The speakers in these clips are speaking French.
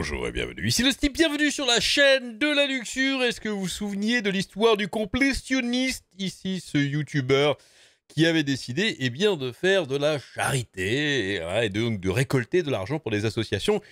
Bonjour et bienvenue, ici le Steve, bienvenue sur la chaîne de la luxure. Est-ce que vous vous souveniez de l'histoire du complétionniste Ici, ce youtubeur qui avait décidé eh bien, de faire de la charité et, hein, donc de récolter de l'argent pour des associations.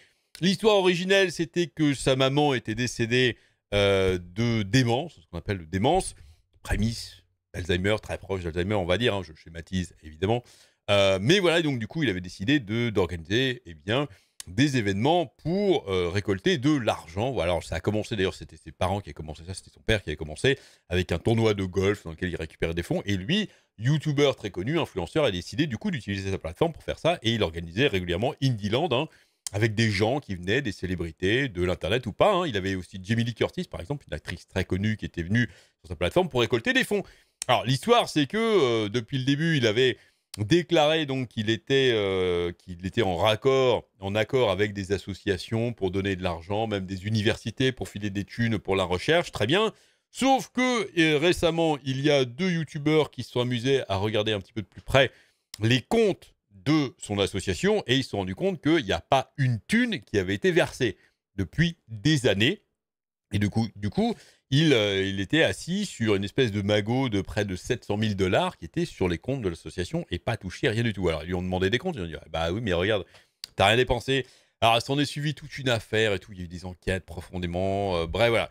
L'histoire originelle, c'était que sa maman était décédée euh, de démence, ce qu'on appelle de démence, prémisse Alzheimer très proche d'Alzheimer, on va dire, hein, je schématise évidemment. Euh, mais voilà, donc du coup, il avait décidé d'organiser eh bien, des événements pour euh, récolter de l'argent. Alors ça a commencé d'ailleurs, c'était ses parents qui avaient commencé ça, c'était son père qui avait commencé avec un tournoi de golf dans lequel il récupérait des fonds. Et lui, youtubeur très connu, influenceur, a décidé du coup d'utiliser sa plateforme pour faire ça. Et il organisait régulièrement Indieland hein, avec des gens qui venaient, des célébrités, de l'internet ou pas. Hein. Il avait aussi Jamie Lee Curtis par exemple, une actrice très connue qui était venue sur sa plateforme pour récolter des fonds. Alors l'histoire c'est que euh, depuis le début il avait déclaré donc qu'il était, euh, qu'il était en raccord, en accord avec des associations pour donner de l'argent, même des universités pour filer des thunes pour la recherche. Très bien. Sauf que euh, récemment, il y a deux youtubeurs qui se sont amusés à regarder un petit peu de plus près les comptes de son association et ils se sont rendus compte qu'il n'y a pas une thune qui avait été versée depuis des années. Et du coup, du coup euh, il, était assis sur une espèce de magot de près de 700 000 dollars qui était sur les comptes de l'association et pas touché rien du tout. Alors ils lui ont demandé des comptes, ils ont dit bah oui mais regarde, t'as rien dépensé. Alors s'en est suivi toute une affaire et tout, il y a eu des enquêtes profondément, euh, bref voilà.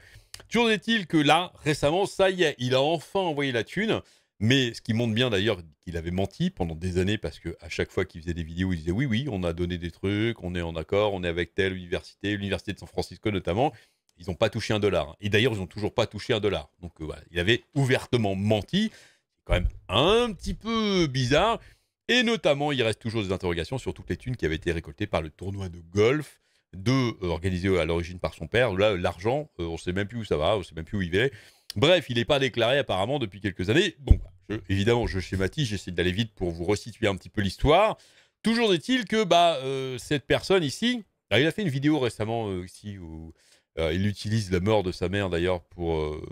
Toujours est-il que là, récemment, ça y est, il a enfin envoyé la thune. Mais ce qui montre bien d'ailleurs qu'il avait menti pendant des années parce que à chaque fois qu'il faisait des vidéos, il disait oui, oui, on a donné des trucs, on est en accord, on est avec telle université, l'université de San Francisco notamment. Ils n'ont pas touché un dollar. Et d'ailleurs, ils n'ont toujours pas touché un dollar. Donc euh, voilà, il avait ouvertement menti. C'est quand même un petit peu bizarre. Et notamment, il reste toujours des interrogations sur toutes les thunes qui avaient été récoltées par le tournoi de golf, de, euh, organisé à l'origine par son père. Là, l'argent, euh, on ne sait même plus où ça va, on ne sait même plus où il est. Bref, il n'est pas déclaré apparemment depuis quelques années. Bon, bah, évidemment, je schématise, j'essaie d'aller vite pour vous resituer un petit peu l'histoire. Toujours est-il que bah, cette personne ici, alors, ah, il a fait une vidéo récemment ici où, euh, il utilise la mort de sa mère d'ailleurs pour euh,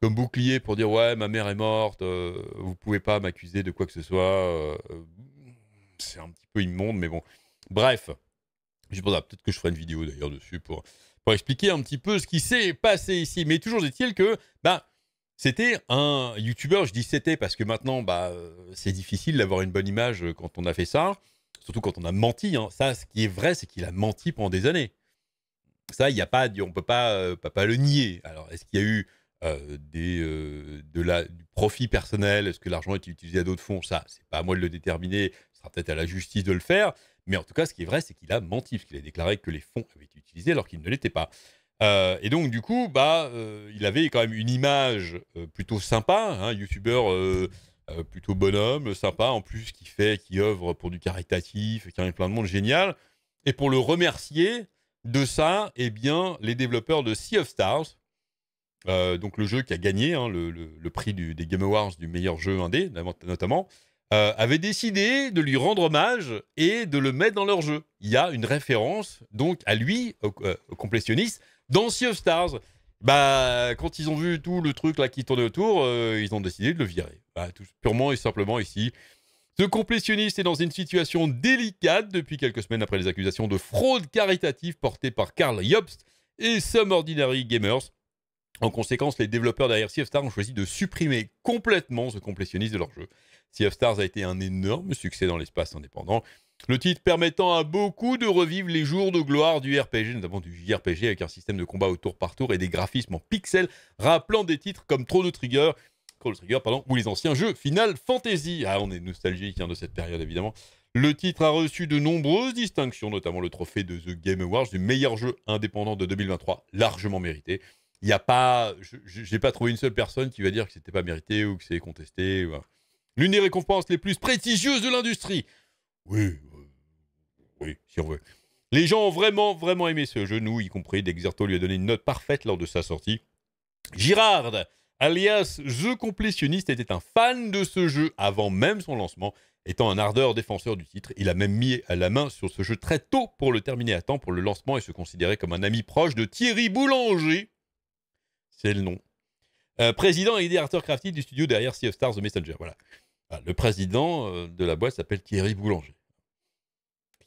comme bouclier pour dire ouais ma mère est morte, euh, vous pouvez pas m'accuser de quoi que ce soit. c'est un petit peu immonde, mais bon. Bref, je pense peut-être que je ferai une vidéo d'ailleurs dessus pour pour expliquer un petit peu ce qui s'est passé ici. Mais toujours est-il que bah, c'était un YouTuber, je dis c'était parce que maintenant bah, c'est difficile d'avoir une bonne image quand on a fait ça, surtout quand on a menti. Hein. Ça, ce qui est vrai, c'est qu'il a menti pendant des années. Ça, il a pas, on peut euh, pas, pas, le nier. Alors, est-ce qu'il y a eu euh, des, euh, de la, du profit personnel Est-ce que l'argent été utilisé à d'autres fonds Ça, c'est pas à moi de le déterminer. Ce sera peut-être à la justice de le faire. Mais en tout cas, ce qui est vrai, c'est qu'il a menti, parce qu'il a déclaré que les fonds avaient été utilisés alors qu'ils ne l'étaient pas. et donc, du coup, bah, il avait quand même une image plutôt sympa, un hein, youtubeur plutôt bonhomme, sympa, en plus, qui fait, qui œuvre pour du caritatif, qui a plein de monde génial. Et pour le remercier, de ça, eh bien, les développeurs de Sea of Stars, euh, donc le jeu qui a gagné hein, le, prix des Game Awards du meilleur jeu indé, notamment, euh, avaient décidé de lui rendre hommage et de le mettre dans leur jeu. Il y a une référence donc à lui, au, euh, dans Sea of Stars. Bah, quand ils ont vu tout le truc là qui tournait autour, euh, ils ont décidé de le virer. Bah, purement et simplement ici, ce complétionniste est dans une situation délicate depuis quelques semaines après les accusations de fraude caritative portées par Karl Jobst et Some Ordinary Gamers. En conséquence, les développeurs derrière Sea of Stars ont choisi de supprimer complètement ce complétionniste de leur jeu. Sea of Stars a été un énorme succès dans l'espace indépendant, le titre permettant à beaucoup de revivre les jours de gloire du RPG, notamment du JRPG avec un système de combat au tour par tour et des graphismes en pixels rappelant des titres comme Trop de Trigger Trigger, pardon, ou les anciens jeux Final Fantasy. Ah, on est nostalgique hein, de cette période, évidemment. Le titre a reçu de nombreuses distinctions, notamment le trophée de The Game Awards du meilleur jeu indépendant de 2023, largement mérité. Il n'y a pas, j'ai pas trouvé une seule personne qui va dire que c'était pas mérité ou que c'est contesté. L'une des récompenses les plus prestigieuses de l'industrie. Oui, euh, oui, si on veut. Les gens ont vraiment, vraiment aimé ce jeu. Nous, y compris, Dexerto lui a donné une note parfaite lors de sa sortie. Girard alias The Complétionniste, était un fan de ce jeu avant même son lancement. Étant un ardeur défenseur du titre, il a même mis à la main sur ce jeu très tôt pour le terminer à temps pour le lancement et se considérer comme un ami proche de Thierry Boulanger. C'est le nom. Euh, président et directeur crafty du studio derrière Sea of Stars The Messenger. Voilà. Ah, le président euh, de la boîte s'appelle Thierry Boulanger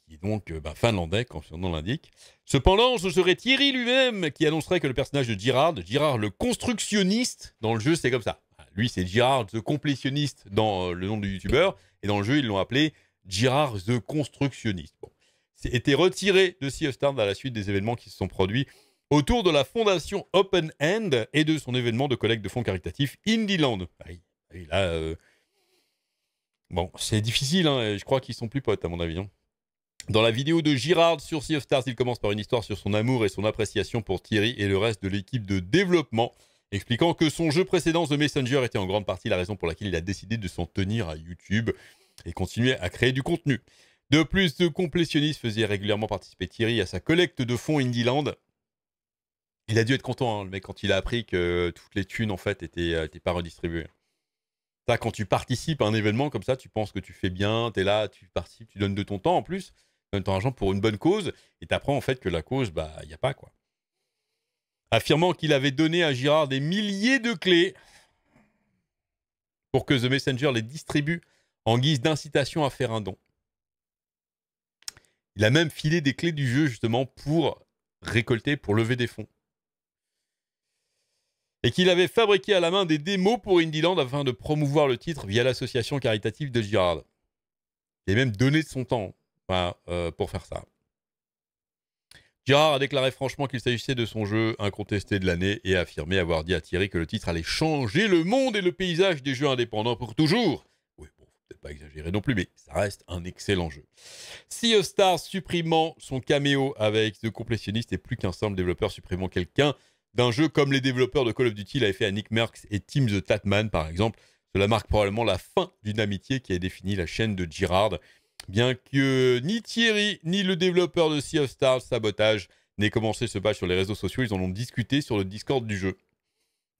qui donc euh, bah, finlandais, comme son nom l'indique. Cependant, ce serait Thierry lui-même qui annoncerait que le personnage de Girard, Girard le constructionniste, dans le jeu c'est comme ça. Ah, lui c'est Girard the complétionniste dans euh, le nom du youtubeur, et dans le jeu ils l'ont appelé Girard the constructionniste. C'était C'est été retiré de Sea of Stars à la suite des événements qui se sont produits autour de la fondation Open End et de son événement de collecte de fonds caritatifs Indyland. Ah ah euh, bon, c'est difficile, hein, je crois qu'ils sont plus potes à mon avis. Hein. Dans la vidéo de Girard sur Sea of Stars, il commence par une histoire sur son amour et son appréciation pour Thierry et le reste de l'équipe de développement, expliquant que son jeu précédent, The Messenger, était en grande partie la raison pour laquelle il a décidé de s'en tenir à YouTube et continuer à créer du contenu. De plus, de complétionniste faisait régulièrement participer Thierry à sa collecte de fonds IndieLand. Il a dû être content, hein, le mec, quand il a appris que toutes les thunes, en fait, n'étaient euh, étaient pas redistribuées quand tu participes à un événement comme ça, tu penses que tu fais bien, tu es là, tu participes, tu donnes de ton temps en plus donne ton argent pour une bonne cause, et t'apprends en fait que la cause, bah, il n'y a pas quoi. Affirmant qu'il avait donné à Girard des milliers de clés pour que The Messenger les distribue en guise d'incitation à faire un don. Il a même filé des clés du jeu justement pour récolter, pour lever des fonds. Et qu'il avait fabriqué à la main des démos pour Indyland afin de promouvoir le titre via l'association caritative de Girard. Il a même donné de son temps. Euh, pour faire ça. Girard a déclaré franchement qu'il s'agissait de son jeu incontesté de l'année et a affirmé avoir dit à Thierry que le titre allait changer le monde et le paysage des jeux indépendants pour toujours. Oui, bon, peut-être pas exagéré non plus, mais ça reste un excellent jeu. si of Stars supprimant son caméo avec The Completionist et plus qu'un simple développeur supprimant quelqu'un d'un jeu comme les développeurs de Call of Duty l'avaient fait à Nick Merckx et Tim the Tatman par exemple. Cela marque probablement la fin d'une amitié qui a défini la chaîne de Girard bien que ni Thierry ni le développeur de Sea of Stars Sabotage n'aient commencé ce patch sur les réseaux sociaux. Ils en ont discuté sur le Discord du jeu.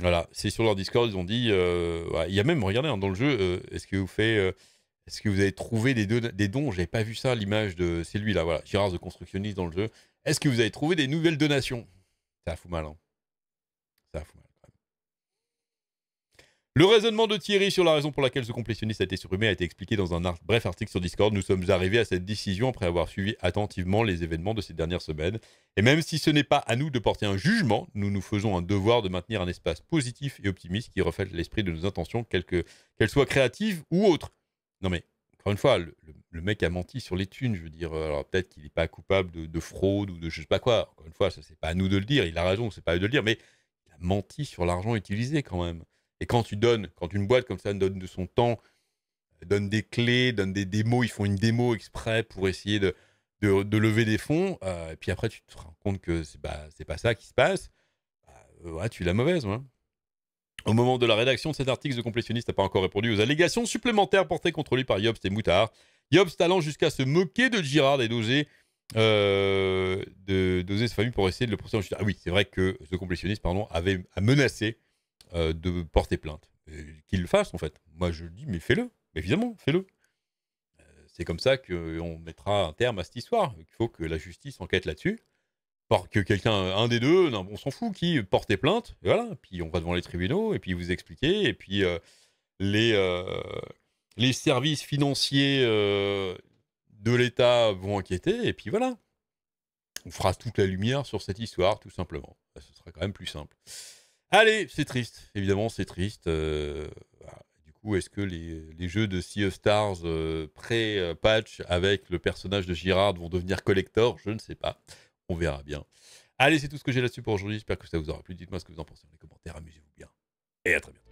Voilà, c'est sur leur Discord, ils ont dit. Euh, il y a même, regardez, hein, dans le jeu, euh, est-ce que vous faites. Euh, est-ce que vous avez trouvé des, dons des dons J'avais pas vu ça, l'image de. C'est lui là, voilà, Gérard, de Constructionniste dans le jeu. Est-ce que vous avez trouvé des nouvelles donations Ça fout mal, hein Ça fout mal. Le raisonnement de Thierry sur la raison pour laquelle ce complétionnisme a été supprimé a été expliqué dans un bref article sur Discord. Nous sommes arrivés à cette décision après avoir suivi attentivement les événements de ces dernières semaines. Et même si ce n'est pas à nous de porter un jugement, nous nous faisons un devoir de maintenir un espace positif et optimiste qui reflète l'esprit de nos intentions, quelles soient créatives ou autres. Non mais, encore une fois, le, mec a menti sur les thunes, je veux dire. Euh, alors peut-être qu'il n'est pas coupable de, fraude ou de je ne sais pas quoi. Encore une fois, ce n'est pas à nous de le dire, il a raison, ce n'est pas à eux de le dire, mais il a menti sur l'argent utilisé quand même. Et quand tu donnes, quand une boîte comme ça donne de son temps, donne des clés, donne des démos, ils font une démo exprès pour essayer de, lever des fonds, euh, et puis après tu te rends compte que c'est bah, pas ça qui se passe, bah, tu es la mauvaise. Au moment de la rédaction de cet article, The Complétionniste n'a pas encore répondu aux allégations supplémentaires portées contre lui par Yobst et Moutard. Yobst allant jusqu'à se moquer de Girard et d'oser euh, de doser sa famille pour essayer de le justice. Ah oui, c'est vrai que The complétionniste pardon, avait menacé euh, de porter plainte. Euh, qu'il le fasse, en fait. Moi, je dis, mais fais-le. Évidemment, fais-le. Euh, c'est comme ça qu'on mettra un terme à cette histoire. Il faut que la justice enquête là-dessus. Que quelqu'un, un des deux, non, on s'en fout, qui porte plainte, voilà. Puis on va devant les tribunaux, et puis vous expliquez, et puis les, les services financiers de l'État vont enquêter, et puis voilà on fera toute la lumière sur cette histoire, tout simplement. Ce sera quand même plus simple. Allez, c'est triste. Évidemment, c'est triste. Euh, du coup, est-ce que les, jeux de Sea of Stars euh, pré-patch avec le personnage de Girard vont devenir collector Je ne sais pas. On verra bien. Allez, c'est tout ce que j'ai là-dessus pour aujourd'hui. J'espère que ça vous aura plu. Dites-moi ce que vous en pensez dans les commentaires. Amusez-vous bien. Et à très bientôt.